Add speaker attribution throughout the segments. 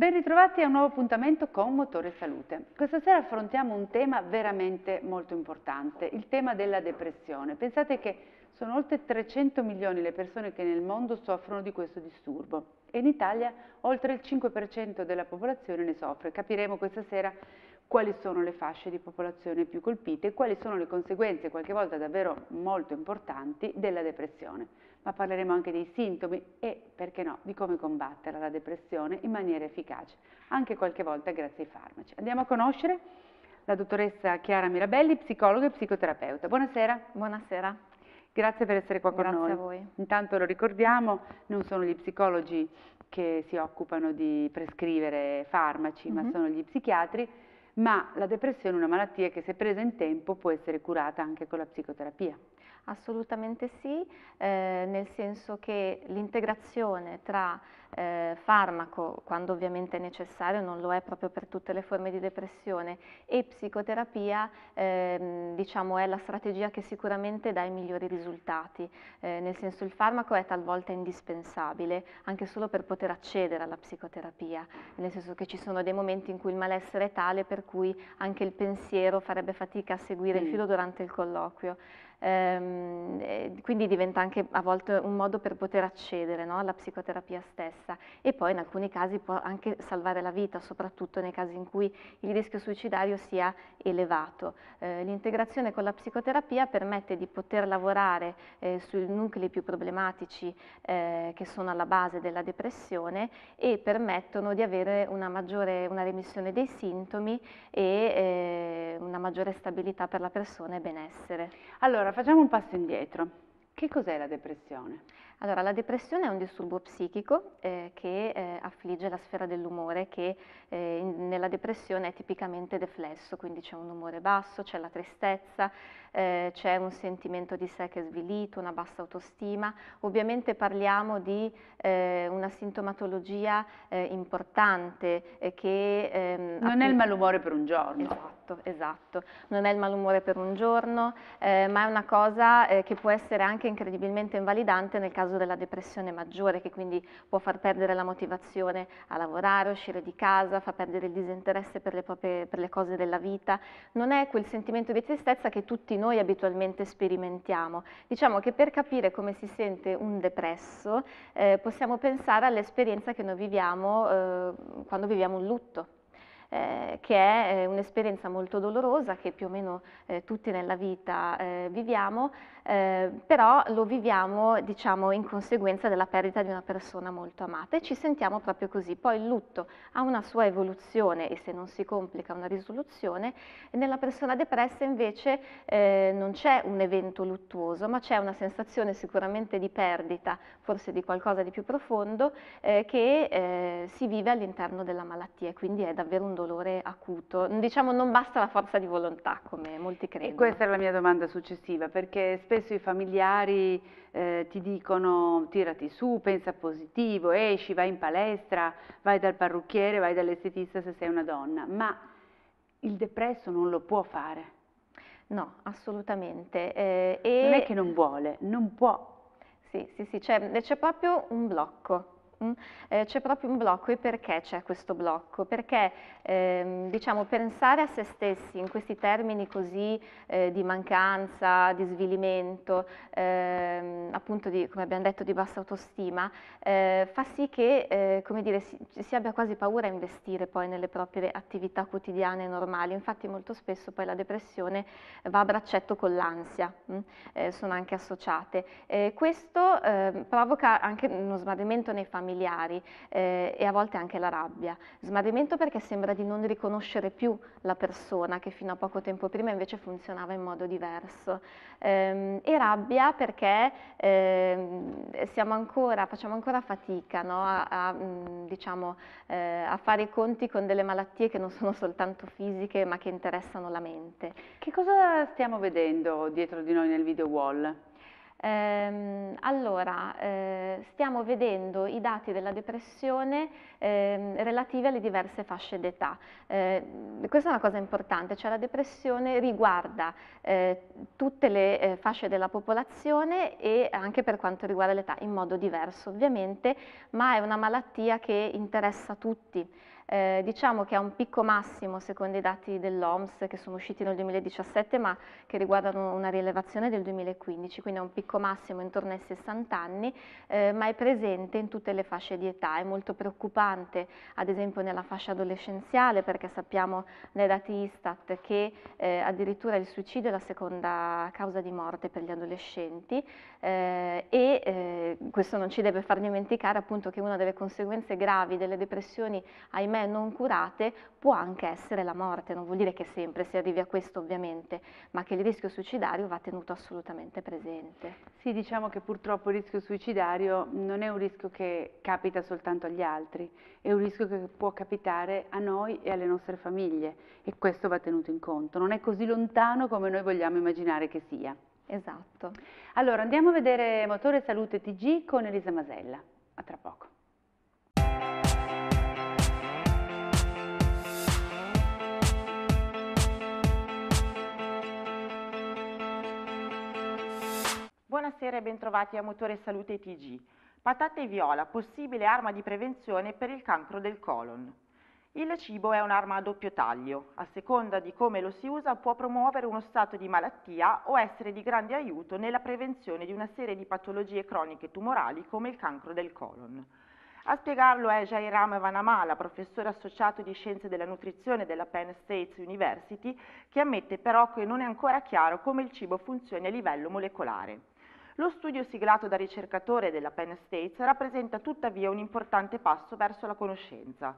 Speaker 1: Ben ritrovati a un nuovo appuntamento con Motore Salute. Questa sera affrontiamo un tema veramente molto importante, il tema della depressione. Pensate che sono oltre 300 milioni le persone che nel mondo soffrono di questo disturbo e in Italia oltre il 5% della popolazione ne soffre. Capiremo questa sera quali sono le fasce di popolazione più colpite e quali sono le conseguenze, qualche volta davvero molto importanti, della depressione ma parleremo anche dei sintomi e, perché no, di come combattere la depressione in maniera efficace, anche qualche volta grazie ai farmaci. Andiamo a conoscere la dottoressa Chiara Mirabelli, psicologa e psicoterapeuta. Buonasera. Buonasera. Grazie per essere qua Grazie con noi. Grazie a voi. Intanto lo ricordiamo, non sono gli psicologi che si occupano di prescrivere farmaci, mm -hmm. ma mhm. sono gli psichiatri ma la depressione è una malattia che se presa
Speaker 2: in tempo può essere curata anche con la psicoterapia. Assolutamente sì, eh, nel senso che l'integrazione tra eh, farmaco, quando ovviamente è necessario, non lo è proprio per tutte le forme di depressione, e psicoterapia ehm, diciamo, è la strategia che sicuramente dà i migliori risultati, eh, nel senso il farmaco è talvolta indispensabile anche solo per poter accedere alla psicoterapia, nel senso che ci sono dei momenti in cui il malessere è tale per cui anche il pensiero farebbe fatica a seguire mm. il filo durante il colloquio. Ehm, quindi diventa anche a volte un modo per poter accedere no, alla psicoterapia stessa e poi in alcuni casi può anche salvare la vita, soprattutto nei casi in cui il rischio suicidario sia elevato. Eh, l'integrazione con la psicoterapia permette di poter lavorare eh, sui nuclei più problematici eh, che sono alla base della depressione e permettono di avere una maggiore una remissione dei sintomi e eh, una maggiore stabilità per la persona e benessere. Allora, allora, facciamo un passo indietro. Che cos'è la depressione? Allora, la depressione è un disturbo psichico eh, che eh, affligge la sfera dell'umore, che eh, in, nella depressione è tipicamente deflesso, quindi c'è un umore basso, c'è la tristezza, eh, c'è un sentimento di sé che è svilito, una bassa autostima. Ovviamente parliamo di eh, una sintomatologia eh, importante che... Ehm, non è il malumore per un giorno. Esatto, esatto. Non è il malumore per un giorno, ma è una cosa che può essere anche incredibilmente invalidante nel caso caso della depressione maggiore, che quindi può far perdere la motivazione a lavorare, uscire di casa, fa perdere il disinteresse per le, proprie, per le cose della vita. Non è quel sentimento di tristezza che tutti noi abitualmente sperimentiamo. Diciamo che per capire come si sente un depresso eh, possiamo pensare all'esperienza che noi viviamo eh, quando viviamo un lutto eh, che è eh, un'esperienza molto dolorosa che più o meno eh, tutti nella vita eh, viviamo, eh, però lo viviamo diciamo, in conseguenza della perdita di una persona molto amata e ci sentiamo proprio così. Poi il lutto ha una sua evoluzione e se non si complica una risoluzione, nella persona depressa invece non c'è un evento luttuoso, ma c'è una sensazione sicuramente di perdita, forse di qualcosa di più profondo, che si vive all'interno della malattia e quindi è davvero un dolore dolore acuto. Diciamo non basta la forza di volontà come molti credono. E questa è la mia domanda successiva perché spesso i familiari eh, ti
Speaker 1: dicono tirati su, pensa positivo, esci, vai in palestra, vai dal parrucchiere, vai dall'estetista se sei una donna, ma il depresso non lo può fare.
Speaker 2: No, assolutamente. Eh, e... Non è che non vuole, non può. Sì, sì, sì, c'è proprio un blocco Mm? Eh, c'è proprio un blocco e perché c'è questo blocco? Perché ehm, diciamo, pensare a se stessi in questi termini così eh, di mancanza, di svilimento, ehm, appunto di, come abbiamo detto di bassa autostima, eh, fa sì che eh, come dire, si, si, abbia quasi paura a investire poi nelle proprie attività quotidiane normali, infatti molto spesso poi la depressione va a braccetto con l'ansia, mm? eh, sono anche associate. questo ehm, provoca anche uno smarrimento nei familiari, familiari eh, e a volte anche la rabbia. Smarrimento perché sembra di non riconoscere più la persona che fino a poco tempo prima invece funzionava in modo diverso. Ehm, e rabbia perché eh, ancora, facciamo ancora fatica no? a, a, diciamo, eh, a fare i conti con delle malattie che non sono soltanto fisiche ma che interessano la mente. Che cosa stiamo vedendo dietro di noi nel video wall? Ehm, allora, eh, stiamo vedendo i dati della depressione eh, relativi alle diverse fasce d'età. Eh, questa è una cosa importante, cioè la depressione riguarda eh, tutte le eh, fasce della popolazione e anche per quanto riguarda l'età, in modo diverso ovviamente, ma è una malattia che interessa tutti eh, diciamo che ha un picco massimo secondo i dati dell'OMS che sono usciti nel 2017 ma che riguardano una rilevazione del 2015, quindi ha un picco massimo intorno ai 60 anni eh, ma è presente in tutte le fasce di età, è molto preoccupante ad esempio nella fascia adolescenziale perché sappiamo dai dati Istat che eh, addirittura il suicidio è la seconda causa di morte per gli adolescenti eh, e eh, questo non ci deve far dimenticare appunto che una delle conseguenze gravi delle depressioni ahimè me non curate può anche essere la morte, non vuol dire che sempre si arrivi a questo ovviamente, ma che il rischio suicidario va tenuto assolutamente presente. Sì, diciamo che purtroppo il
Speaker 1: rischio suicidario non è un rischio che capita soltanto agli altri, è un rischio che può capitare a noi e alle nostre famiglie e questo va tenuto in conto, non è così lontano come noi vogliamo immaginare che sia. Esatto. Allora andiamo a vedere Motore Salute TG con Elisa Masella, a tra poco.
Speaker 3: Buonasera e bentrovati a Motore Salute TG. Patate viola, possibile arma di prevenzione per il cancro del colon. Il cibo è un'arma a doppio taglio. A seconda di come lo si usa può promuovere uno stato di malattia o essere di grande aiuto nella prevenzione di una serie di patologie croniche tumorali come il cancro del colon. A spiegarlo è Jairam Vanamala, professore associato di scienze della nutrizione della Penn State University, che ammette però che non è ancora chiaro come il cibo funzioni a livello molecolare. Lo studio siglato da ricercatore della Penn State rappresenta tuttavia un importante passo verso la conoscenza.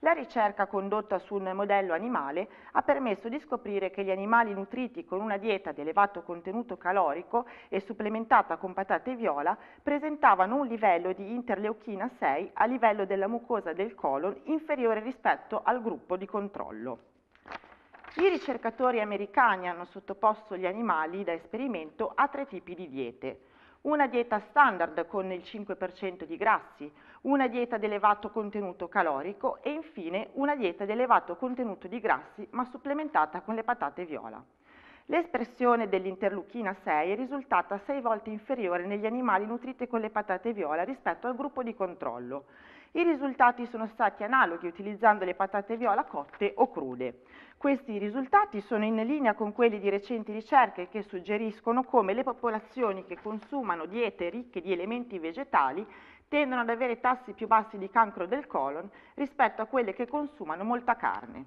Speaker 3: La ricerca condotta su un modello animale ha permesso di scoprire che gli animali nutriti con una dieta di elevato contenuto calorico e supplementata con patate viola presentavano un livello di interleuchina 6 a livello della mucosa del colon inferiore rispetto al gruppo di controllo. I ricercatori americani hanno sottoposto gli animali da esperimento a tre tipi di diete. Una dieta standard con il 5% di grassi, una dieta ad elevato contenuto calorico e infine una dieta ad elevato contenuto di grassi ma supplementata con le patate viola. L'espressione dell'interluchina 6 è risultata 6 volte inferiore negli animali nutriti con le patate viola rispetto al gruppo di controllo i risultati sono stati analoghi utilizzando le patate viola cotte o crude. Questi risultati sono in linea con quelli di recenti ricerche che suggeriscono come le popolazioni che consumano diete ricche di elementi vegetali tendono ad avere tassi più bassi di cancro del colon rispetto a quelle che consumano molta carne.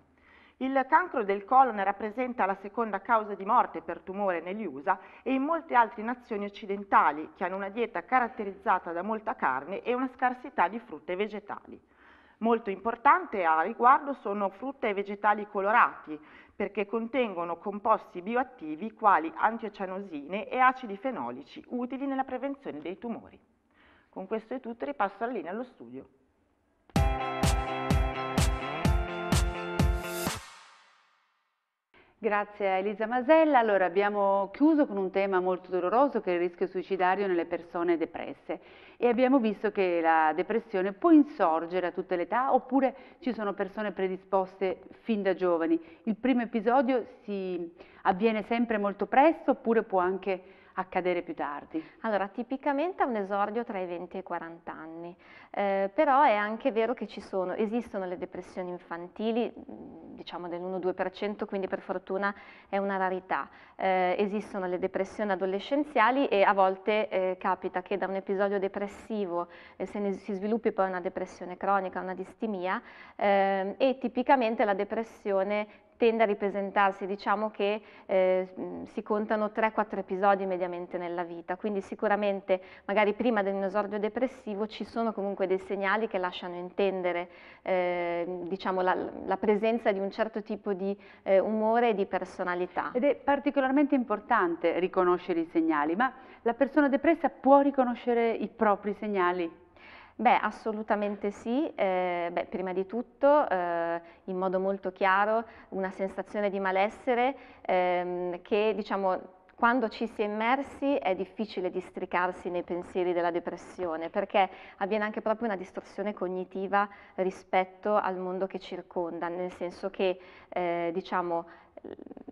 Speaker 3: Il cancro del colon rappresenta la seconda causa di morte per tumore negli USA e in molte altre nazioni occidentali che hanno una dieta caratterizzata da molta carne e una scarsità di frutte e vegetali. Molto importante a riguardo sono frutta e vegetali colorati perché contengono composti bioattivi quali antiocianosine e acidi fenolici utili nella prevenzione dei tumori. Con questo è tutto, ripasso la linea allo studio.
Speaker 1: Grazie a Elisa Masella. Allora abbiamo chiuso con un tema molto doloroso che è il rischio suicidario nelle persone depresse e abbiamo visto che la depressione può insorgere a tutte le età oppure ci sono persone predisposte fin da giovani. Il primo episodio si avviene
Speaker 2: sempre molto presto oppure può anche accadere più tardi? Allora, tipicamente ha un esordio tra i 20 e i 40 anni, eh, però è anche vero che ci sono, esistono le depressioni infantili, mm, diciamo dell'1-2%, quindi per fortuna è una rarità. Eh, esistono le depressioni adolescenziali e a volte eh, capita che da un episodio depressivo eh, se ne, si sviluppi poi una depressione cronica, una distimia ehm, e tipicamente la depressione tende a ripresentarsi, diciamo che eh, mm, si contano 3-4 episodi mediamente nella vita, quindi sicuramente magari prima di un esordio depressivo ci sono comunque dei segnali che lasciano intendere eh, diciamo, la, la, presenza di un certo tipo di eh, umore e di personalità. Ed è
Speaker 1: particolarmente importante riconoscere i segnali, ma la persona depressa può riconoscere i
Speaker 2: propri segnali? Beh, assolutamente sì. Eh, beh, prima di tutto, eh, in modo molto chiaro, una sensazione di malessere ehm, che, diciamo, quando ci si è immersi è difficile districarsi nei pensieri della depressione perché avviene anche proprio una distorsione cognitiva rispetto al mondo che circonda, nel senso che eh, diciamo,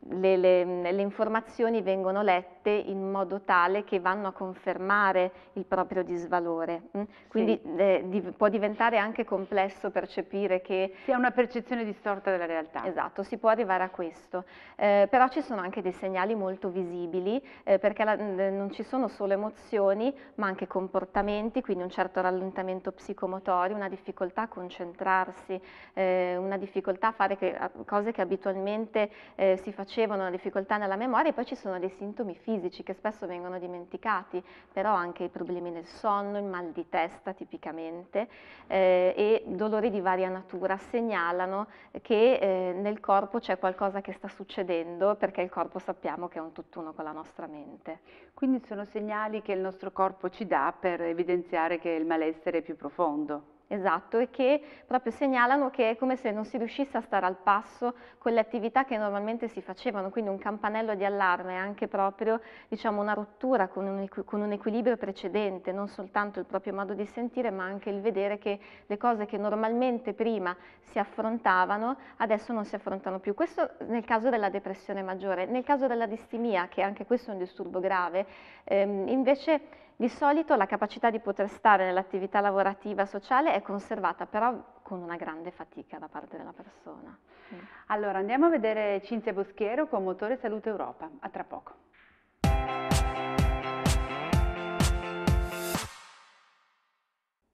Speaker 2: le, le, le, informazioni vengono lette in modo tale che vanno a confermare il proprio disvalore. Mm? Quindi sì. eh, di, può diventare anche complesso percepire che... Sia una percezione distorta della realtà. Esatto, si può arrivare a questo. Eh, però ci sono anche dei segnali molto visibili, eh, perché la, non ci sono solo emozioni, ma anche comportamenti, quindi un certo rallentamento psicomotorio, una difficoltà a concentrarsi, eh, una difficoltà a fare che, a, cose che abitualmente eh, si facevano, la difficoltà nella memoria e poi ci sono dei sintomi fisici che spesso vengono dimenticati, però anche i problemi del sonno, il mal di testa tipicamente eh, e dolori di varia natura segnalano che eh, nel corpo c'è qualcosa che sta succedendo perché il corpo sappiamo che è un tutt'uno con la nostra mente. Quindi sono segnali che il nostro corpo ci dà per evidenziare che il malessere è più profondo. Esatto, e che proprio segnalano che è come se non si riuscisse a stare al passo con le attività che normalmente si facevano, quindi un campanello di allarme è anche proprio diciamo, una rottura con un, con un, equilibrio precedente, non soltanto il proprio modo di sentire, ma anche il vedere che le cose che normalmente prima si affrontavano adesso non si affrontano più. Questo nel caso della depressione maggiore, nel caso della distimia, che anche questo è un disturbo grave, ehm, invece di solito la capacità di poter stare nell'attività lavorativa sociale è conservata, però con una grande fatica da parte della persona. Mm. Allora andiamo a vedere Cinzia Boschiero con Motore Salute Europa,
Speaker 1: a tra poco.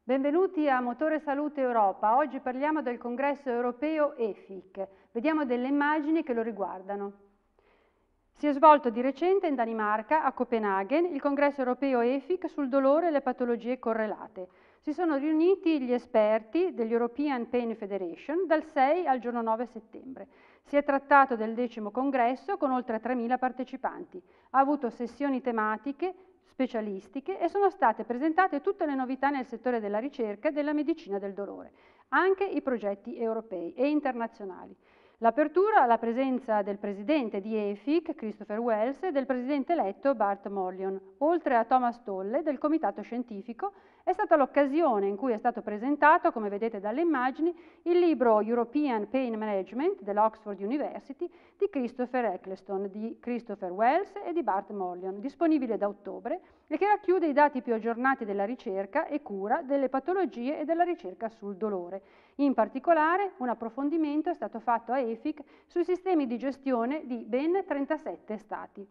Speaker 4: Benvenuti a Motore Salute Europa, oggi parliamo del congresso europeo EFIC, vediamo delle immagini che lo riguardano. Si è svolto di recente in Danimarca, a Copenaghen, il congresso europeo EFIC sul dolore e le patologie correlate. Si sono riuniti gli esperti dell'European Pain Federation dal 6 al giorno 9 settembre. Si è trattato del decimo congresso con oltre 3.000 partecipanti. Ha avuto sessioni tematiche, specialistiche e sono state presentate tutte le novità nel settore della ricerca e della medicina del dolore, anche i progetti europei e internazionali. L'apertura alla presenza del presidente di EFIC, Christopher Wells, e del presidente eletto Bart Mollion, oltre a Thomas Tolle del comitato scientifico è stata l'occasione in cui è stato presentato, come vedete dalle immagini, il libro European Pain Management dell'Oxford University di Christopher Eccleston, di Christopher Wells e di Bart Mollion, disponibile da ottobre e che racchiude i dati più aggiornati della ricerca e cura delle patologie e della ricerca sul dolore. In particolare un approfondimento è stato fatto a EFIC sui sistemi di gestione di ben 37 stati.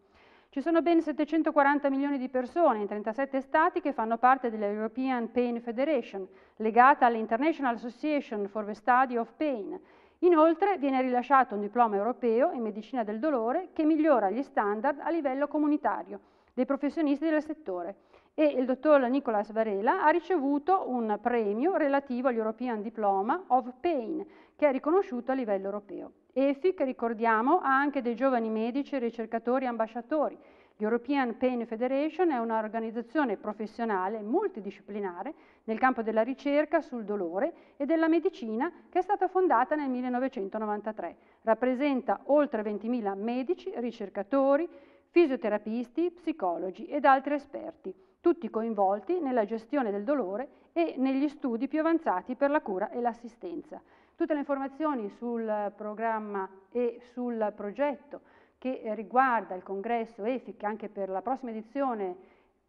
Speaker 4: Ci sono ben 740 milioni di persone in 37 stati che fanno parte della European Pain Federation, legata all'International Association for the Study of Pain. Inoltre viene rilasciato un diploma europeo in medicina del dolore che migliora gli standard a livello comunitario dei professionisti del settore e il dottor Nicolas Varela ha ricevuto un premio relativo all'European Diploma of Pain che è riconosciuto a livello europeo. EFIC, ricordiamo, ha anche dei giovani medici, ricercatori e ambasciatori. L'European Pain Federation è un'organizzazione professionale multidisciplinare nel campo della ricerca sul dolore e della medicina che è stata fondata nel 1993. Rappresenta oltre 20.000 medici, ricercatori, fisioterapisti, psicologi ed altri esperti, tutti coinvolti nella gestione del dolore e negli studi più avanzati per la cura e l'assistenza. Tutte le informazioni sul programma e sul progetto che riguarda il congresso EFIC anche per la prossima edizione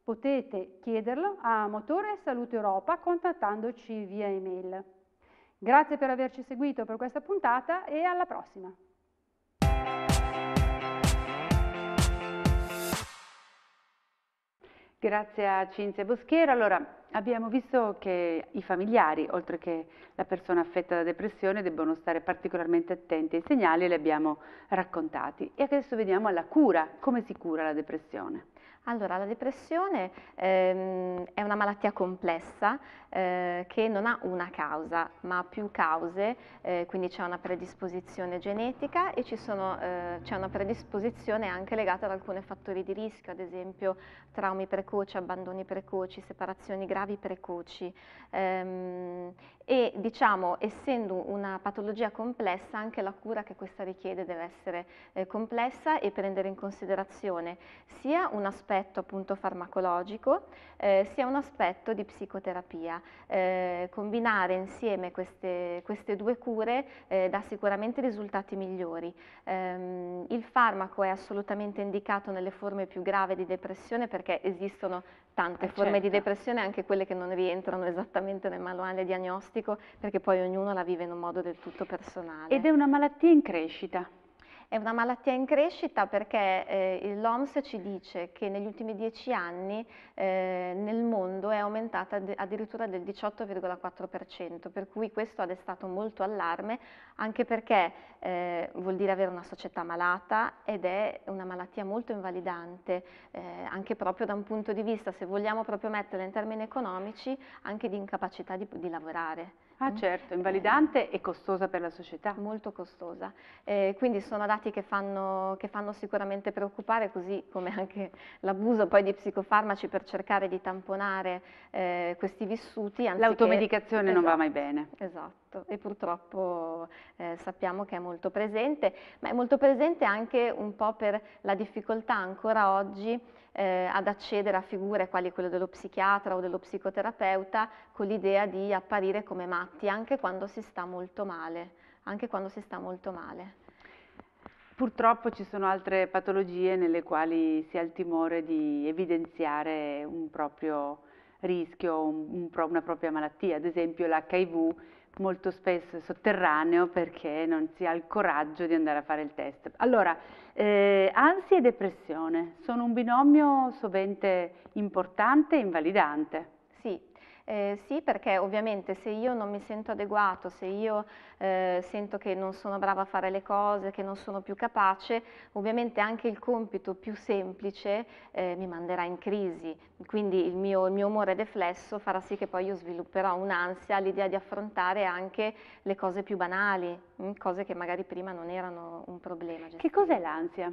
Speaker 4: potete chiederlo a Motore Salute Europa contattandoci via email. Grazie per averci seguito per questa puntata e alla prossima!
Speaker 1: Grazie a Cinzia Boschiera. Allora, Abbiamo visto che i familiari, oltre che la persona affetta da depressione, debbono stare particolarmente attenti ai segnali e li abbiamo raccontati. E adesso vediamo alla cura,
Speaker 2: come si cura la depressione. Allora, la depressione ehm, è una malattia complessa eh, che non ha una causa, ma ha più cause, eh, quindi c'è una predisposizione genetica e eh, c'è eh, una predisposizione anche legata ad alcuni fattori di rischio, ad esempio traumi precoci, abbandoni precoci, separazioni gravi precoci. Ehm, e diciamo, essendo una patologia complessa, anche la cura che questa richiede deve essere eh, complessa e prendere in considerazione sia un aspetto aspetto appunto farmacologico eh, sia un aspetto di psicoterapia. Eh, combinare insieme queste, queste due cure eh, dà sicuramente risultati migliori. Ehm, il farmaco è assolutamente indicato nelle forme più grave di depressione perché esistono tante certo. forme di certo. depressione, anche quelle che non rientrano esattamente nel manuale diagnostico perché poi ognuno la vive in un modo del tutto personale. Ed è una malattia in crescita. È una malattia in crescita perché eh, l'OMS ci dice che negli ultimi dieci anni eh, nel mondo è aumentata addirittura del 18,4%, per cui questo ha destato molto allarme, anche perché eh, vuol dire avere una società malata ed è una malattia molto invalidante, eh, anche proprio da un punto di vista, se vogliamo proprio metterla in termini economici, anche di incapacità di, di lavorare. Ah mm. certo, invalidante eh, e costosa per la società. Molto costosa, eh, quindi sono dati che fanno, che fanno, sicuramente preoccupare, così come anche l'abuso poi di psicofarmaci per cercare di tamponare eh, questi vissuti. L'automedicazione esatto, non va mai bene. Esatto, esatto. e purtroppo eh, sappiamo che è molto presente, ma è molto presente anche un po' per la difficoltà ancora oggi eh, ad accedere a figure quali quello dello psichiatra o dello psicoterapeuta con l'idea di apparire come matti avanti anche quando si sta molto male, anche quando si sta molto male.
Speaker 1: Purtroppo ci sono altre patologie nelle quali si ha il timore di evidenziare un proprio rischio, un, un pro, una propria malattia, ad esempio l'HIV molto spesso è sotterraneo perché non si ha il coraggio di andare a fare il test. Allora, eh, ansia e depressione sono un binomio sovente importante e invalidante. Sì,
Speaker 2: eh, sì, perché ovviamente se io non mi sento adeguato, se io eh, sento che non sono brava a fare le cose, che non sono più capace, ovviamente anche il compito più semplice eh, mi manderà in crisi, quindi il mio, il mio, umore deflesso farà sì che poi io svilupperò un'ansia all'idea di affrontare anche le cose più banali, mh, mm, cose che magari prima non erano un problema. Gestire. Che cos'è l'ansia?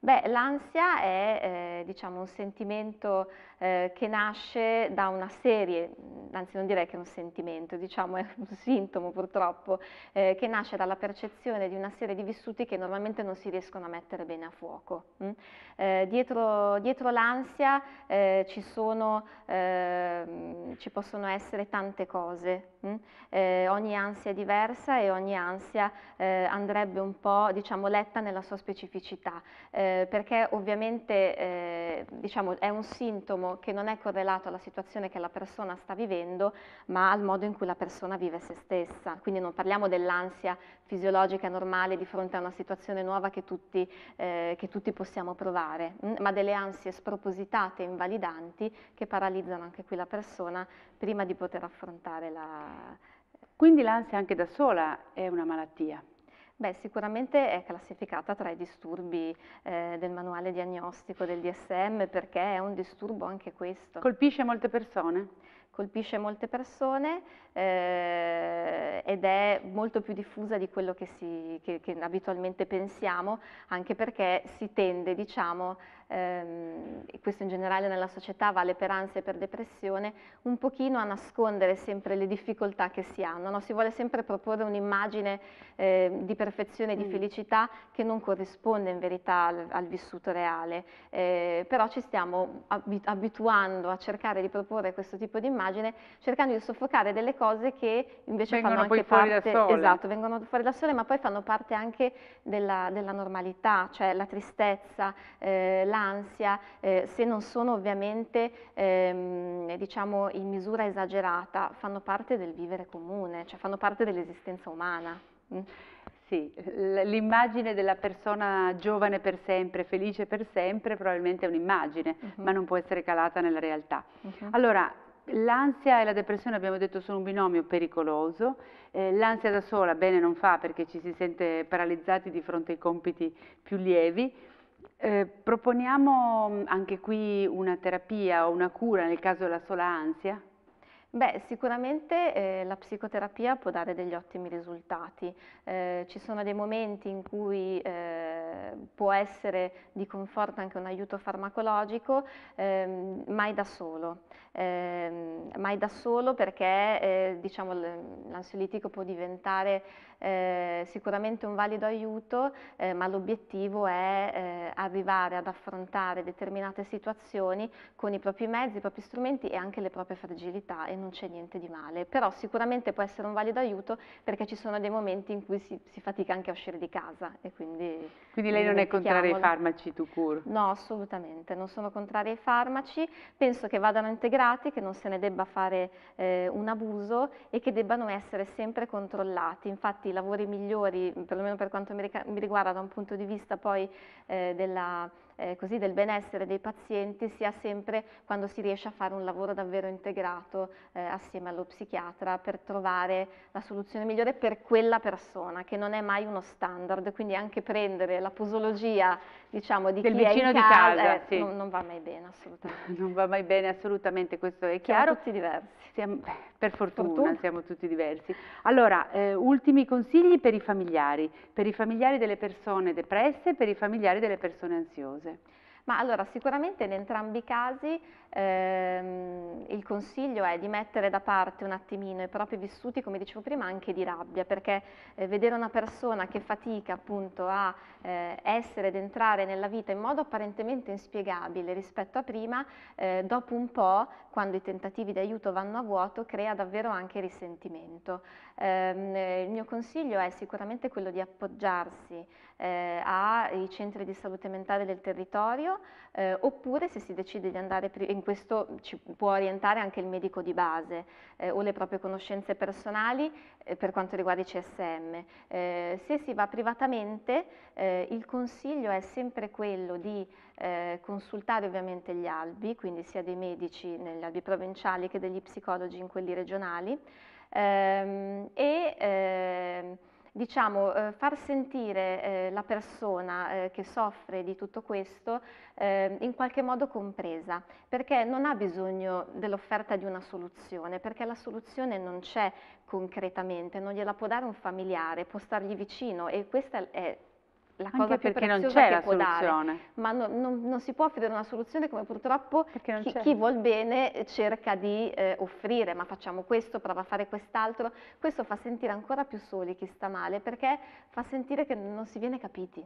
Speaker 2: Beh, l'ansia è eh, diciamo, un sentimento eh, che nasce da una serie, anzi non direi che è un sentimento, diciamo è un sintomo purtroppo, eh, che nasce dalla percezione di una serie di vissuti che normalmente non si riescono a mettere bene a fuoco. Mm? Eh, dietro, dietro l'ansia eh, ci, ehm, ci, possono essere tante cose, mm? ogni ansia è diversa e ogni ansia andrebbe un po' diciamo, letta nella sua specificità, perché ovviamente diciamo, è un sintomo consumo diciamo che non è correlato alla situazione che la persona sta vivendo, ma al modo in cui la persona vive se stessa. Quindi non parliamo dell'ansia fisiologica normale di fronte a una situazione nuova che tutti, eh, che tutti possiamo provare, mm, ma delle ansie spropositate e invalidanti che paralizzano anche qui la persona prima di poter affrontare la... Quindi l'ansia anche da sola è una malattia? Beh, sicuramente è classificata tra i disturbi eh, del manuale diagnostico del DSM perché è un disturbo anche questo. Colpisce molte persone? colpisce molte persone eh, ed è molto più diffusa di quello che, si, che, che abitualmente pensiamo, anche perché si tende, diciamo, ehm, questo in generale nella società vale per ansia e per depressione, un pochino a nascondere sempre le difficoltà che si hanno, no? si vuole sempre proporre un'immagine eh, di perfezione e di mm. felicità che non corrisponde in verità al, al vissuto reale, eh, però ci stiamo abituando a cercare di proporre questo tipo di immagine immagine cercando di soffocare delle cose che invece vengono fanno anche parte, esatto, vengono fuori da sole ma poi fanno parte anche della, della normalità, cioè la tristezza, eh, l'ansia, eh, se non sono ovviamente ehm, diciamo in misura esagerata, fanno parte del vivere comune, cioè fanno parte dell'esistenza umana. Mm. Sì, l'immagine della persona giovane per sempre, felice
Speaker 1: per sempre, probabilmente è un'immagine, uh mhm. -huh. ma non può essere calata nella realtà. Uh mhm. -huh. Allora, L'ansia e la depressione, abbiamo detto, sono un binomio pericoloso. Eh, l'ansia da sola bene non fa perché ci si sente paralizzati di fronte ai compiti più lievi. Eh, proponiamo mm, anche qui una terapia o una cura nel caso della sola ansia,
Speaker 2: Beh, sicuramente eh, la psicoterapia può dare degli ottimi risultati. Eh, ci sono dei momenti in cui eh, può essere di conforto anche un aiuto farmacologico, ehm, mai da solo. Ehm, mai da solo perché eh, diciamo, l'ansiolitico può diventare eh, sicuramente un valido aiuto, eh, ma l'obiettivo è eh, arrivare ad affrontare determinate situazioni con i propri mezzi, i propri strumenti e anche le proprie fragilità e non c'è niente di male. Però sicuramente può essere un valido aiuto perché ci sono dei momenti in cui si, si fatica anche a uscire di casa. Quindi, quindi, lei non è contraria ai farmaci to cure? No, assolutamente, non sono contraria ai farmaci, penso che vadano integrati, che non se ne debba fare eh, un abuso e che debbano essere sempre controllati. Infatti stati lavori migliori, mm, perlomeno per quanto mi, mi riguarda da un punto di vista poi eh, della eh, così del benessere dei pazienti sia sempre quando si riesce a fare un lavoro davvero integrato eh, assieme allo psichiatra per trovare la soluzione migliore per quella persona, che non è mai uno standard, quindi anche prendere la posologia diciamo, di del chi vicino di casa, casa eh, sì. non, non, va mai bene assolutamente.
Speaker 1: Non va mai bene assolutamente, questo è chiaro. Siamo tutti diversi. Siamo, per fortuna, fortuna, siamo tutti diversi. Allora, eh, ultimi consigli per i familiari, per i familiari delle persone depresse, per i familiari delle persone ansiose cause?
Speaker 2: Ma allora sicuramente in entrambi i casi ehm, il consiglio è di mettere da parte un attimino i propri vissuti, come dicevo prima, anche di rabbia, perché eh, vedere una persona che fatica appunto a eh, essere ed entrare nella vita in modo apparentemente inspiegabile rispetto a prima, eh, dopo un po', quando i tentativi di aiuto vanno a vuoto, crea davvero anche risentimento. Ehm, eh, il mio consiglio è sicuramente quello di appoggiarsi eh, ai centri di salute mentale del territorio eh, oppure se si decide di andare, in questo ci può orientare anche il medico di base eh, o le proprie conoscenze personali eh, per quanto riguarda i CSM. Eh, se si va privatamente il consiglio è sempre quello di consultare ovviamente gli albi, quindi sia dei medici negli albi provinciali che degli psicologi in quelli regionali, ehm, e ehm, diciamo, eh, far sentire eh, la persona eh, che soffre di tutto questo ehm, in qualche modo compresa, perché non ha bisogno dell'offerta di una soluzione, perché la soluzione non c'è concretamente, non gliela può dare un familiare, può stargli vicino e questa è la cosa più perché non c'è la soluzione. Dare. Ma no, non, non, si può offrire una soluzione come purtroppo chi, chi, vuol bene eh, cerca di eh, offrire, ma facciamo questo, prova a fare quest'altro. Questo fa sentire ancora più soli chi sta male perché fa sentire che non si viene capiti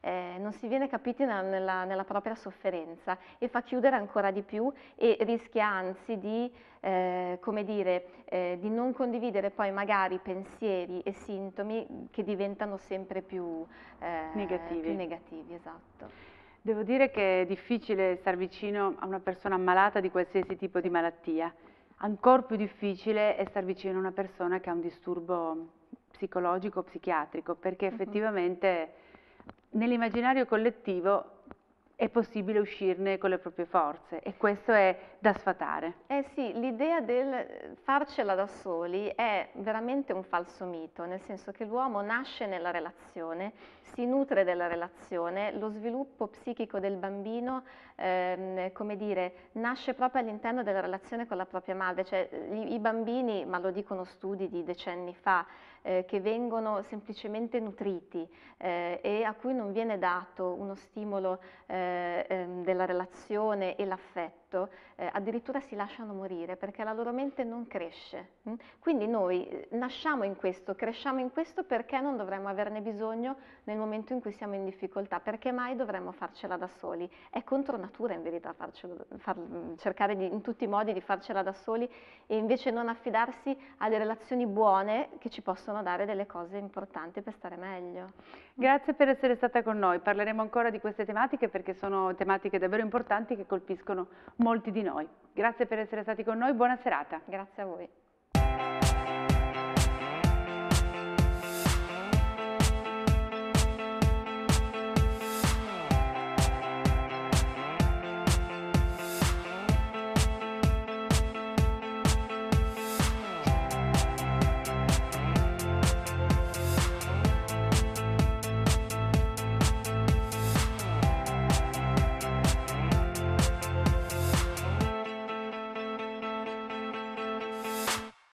Speaker 2: eh, non si viene capiti nella, nella, nella, propria sofferenza e fa chiudere ancora di più e rischia anzi di, eh, come dire, eh, di non condividere poi magari pensieri e sintomi che diventano sempre più eh, negativi. Più negativi esatto. Devo
Speaker 1: dire che è difficile star vicino a una persona ammalata di qualsiasi tipo di malattia. Ancora più difficile è star vicino a una persona che ha un disturbo psicologico, o psichiatrico, perché mhm. effettivamente nell'immaginario collettivo è possibile uscirne con le proprie forze e questo è da sfatare.
Speaker 2: Eh sì, l'idea del farcela da soli è veramente un falso mito, nel senso che l'uomo nasce nella relazione, si nutre della relazione, lo sviluppo psichico del bambino, ehm, come dire, nasce proprio all'interno della relazione con la propria madre, cioè i bambini, ma lo dicono studi di decenni fa, eh, che vengono semplicemente nutriti eh, e a cui non viene dato uno stimolo eh, ehm, della relazione e l'affetto questo eh, addirittura si lasciano morire perché la loro mente non cresce. Mm? Quindi noi eh, nasciamo in questo, cresciamo in questo perché non dovremmo averne bisogno nel momento in cui siamo in difficoltà, perché mai dovremmo farcela da soli. È contro natura in verità farcelo, far, mm, cercare di, in tutti i modi di farcela da soli e invece non affidarsi alle relazioni buone che ci possono dare delle cose importanti per stare meglio. Mm. Grazie per essere stata con noi, parleremo ancora di queste tematiche perché
Speaker 1: sono tematiche davvero importanti che colpiscono molto molti di noi. Grazie per essere stati con noi, buona
Speaker 2: serata. Grazie a voi.